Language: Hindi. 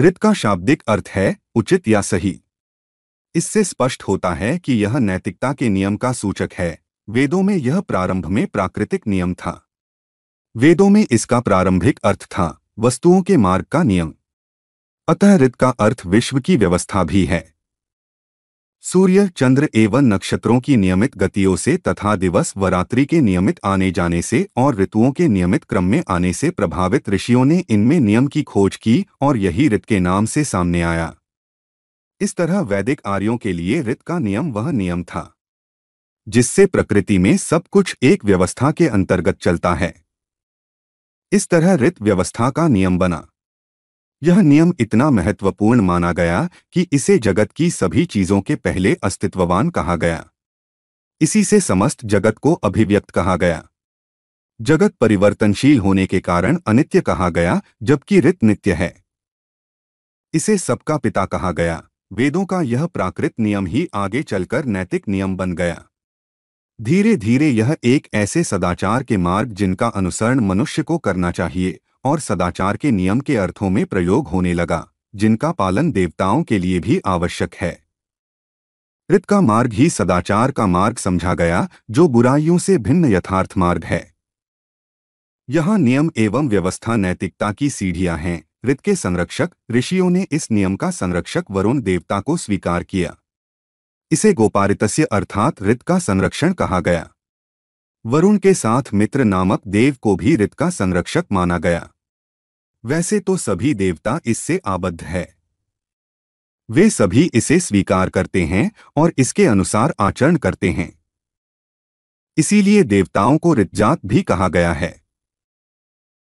रित का शाब्दिक अर्थ है उचित या सही इससे स्पष्ट होता है कि यह नैतिकता के नियम का सूचक है वेदों में यह प्रारंभ में प्राकृतिक नियम था वेदों में इसका प्रारंभिक अर्थ था वस्तुओं के मार्ग का नियम अतः रित का अर्थ विश्व की व्यवस्था भी है सूर्य चंद्र एवं नक्षत्रों की नियमित गतियों से तथा दिवस व रात्रि के नियमित आने जाने से और ऋतुओं के नियमित क्रम में आने से प्रभावित ऋषियों ने इनमें नियम की खोज की और यही ऋत के नाम से सामने आया इस तरह वैदिक आर्यों के लिए ऋत का नियम वह नियम था जिससे प्रकृति में सब कुछ एक व्यवस्था के अंतर्गत चलता है इस तरह ऋत व्यवस्था का नियम बना यह नियम इतना महत्वपूर्ण माना गया कि इसे जगत की सभी चीजों के पहले अस्तित्ववान कहा गया इसी से समस्त जगत को अभिव्यक्त कहा गया जगत परिवर्तनशील होने के कारण अनित्य कहा गया जबकि रित नित्य है इसे सबका पिता कहा गया वेदों का यह प्राकृत नियम ही आगे चलकर नैतिक नियम बन गया धीरे धीरे यह एक ऐसे सदाचार के मार्ग जिनका अनुसरण मनुष्य को करना चाहिए और सदाचार के नियम के अर्थों में प्रयोग होने लगा जिनका पालन देवताओं के लिए भी आवश्यक है ऋत का मार्ग ही सदाचार का मार्ग समझा गया जो बुराइयों से भिन्न यथार्थ मार्ग है यहाँ नियम एवं व्यवस्था नैतिकता की सीढ़ियां हैं ऋत के संरक्षक ऋषियों ने इस नियम का संरक्षक वरुण देवता को स्वीकार किया इसे गोपारितस्य अर्थात ऋत का संरक्षण कहा गया वरुण के साथ मित्र नामक देव को भी ऋत का संरक्षक माना गया वैसे तो सभी देवता इससे आबद्ध है वे सभी इसे स्वीकार करते हैं और इसके अनुसार आचरण करते हैं इसीलिए देवताओं को ऋतजात भी कहा गया है